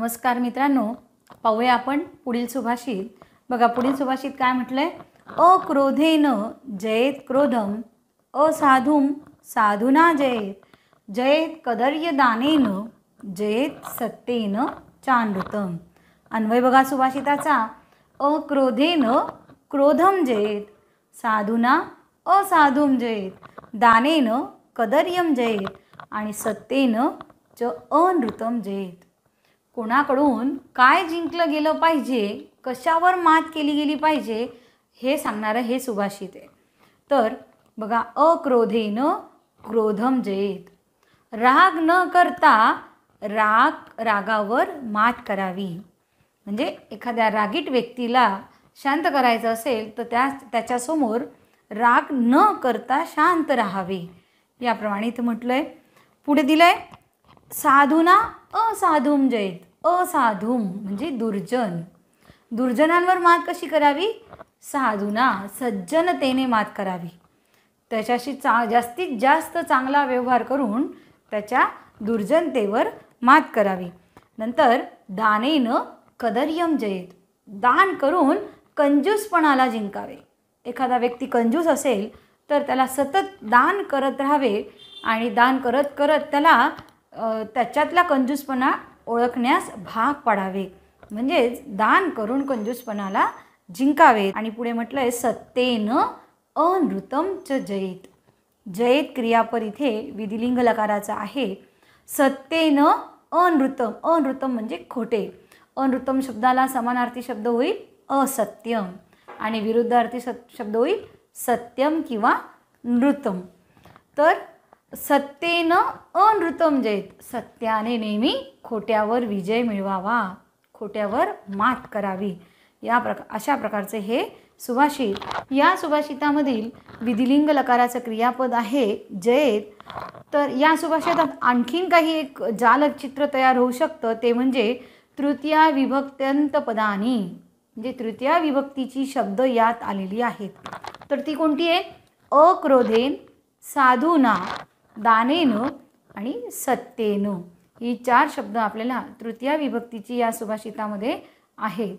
नमस्कार मित्रांनो पाहूया आपण पुढील सुभाषित बघा पुढील सुभाषित काय म्हटलंय अक्रोधेन जयेत क्रोधम असाधुम साधुना जयेत जयेत कदर्य दानेन जयेत सत्तेन चानृतम अन्वय बघा सुभाषिताचा अक्रोधेन क्रोधम जयेत साधुना असाधुम जयेत दानेन कदर्यम जयेत आणि सत्तेन च अनृतम जयेत कोणाकडून काय जिंकलं गेलं पाहिजे कशावर मात केली गेली पाहिजे हे सांगणारं हे सुभाषित आहे तर बघा अक्रोधेन क्रोधम जयेत राग न करता राग रागावर मात करावी म्हणजे एखाद्या रागीट व्यक्तीला शांत करायचं असेल तर त्या त्याच्यासमोर राग न करता शांत राहावे याप्रमाणे इथं म्हटलं आहे पुढे दिलं आहे साधूना असाधूम जयेत असाधूम म्हणजे दुर्जन दुर्जनांवर मात कशी करावी साधूना सज्जनतेने मात करावी त्याच्याशी चा जास्तीत जास्त चांगला व्यवहार करून त्याच्या दुर्जनतेवर मात करावी नंतर दानेनं कदर्यम जयेत दान करून कंजूसपणाला जिंकावे एखादा व्यक्ती कंजूस असेल तर त्याला सतत दान करत राहावे आणि दान करत करत त्याला त्याच्यातला कंजूसपणा ओळखण्यास भाग पाडावे म्हणजेच दान करून कंजूसपणाला जिंकावे आणि पुढे म्हटलंय आहे अनृतम च जयेत जयेत क्रियापर इथे विधिलिंग लकाराचा आहे सत्तेन अनृतम अनृतम म्हणजे खोटे अनृतम शब्दाला समानार्थी शब्द होईल असत्यम आणि विरुद्धार्थी शब्द होईल सत्यम किंवा नृतम तर सत्तेनं अनृतम जयत सत्याने नेहमी खोट्यावर विजय मिळवावा खोट्यावर मात करावी या प्रका अशा प्रकारचे हे सुभाषित या सुभाषितामधील विधिलिंग लकाराचं क्रियापद आहे जयेत तर या सुभाषितात आणखीन काही एक जालचित्र तयार होऊ शकतं ते म्हणजे तृतीया विभक्त्यंत पदानी म्हणजे तृतीया विभक्तीची शब्द यात आलेली आहेत तर ती कोणती आहे अक्रोधेन साधूना दानेनं आणि सत्तेनु ही चार शब्द आपल्याला तृतीय विभक्तीची या सुभाषितामध्ये आहेत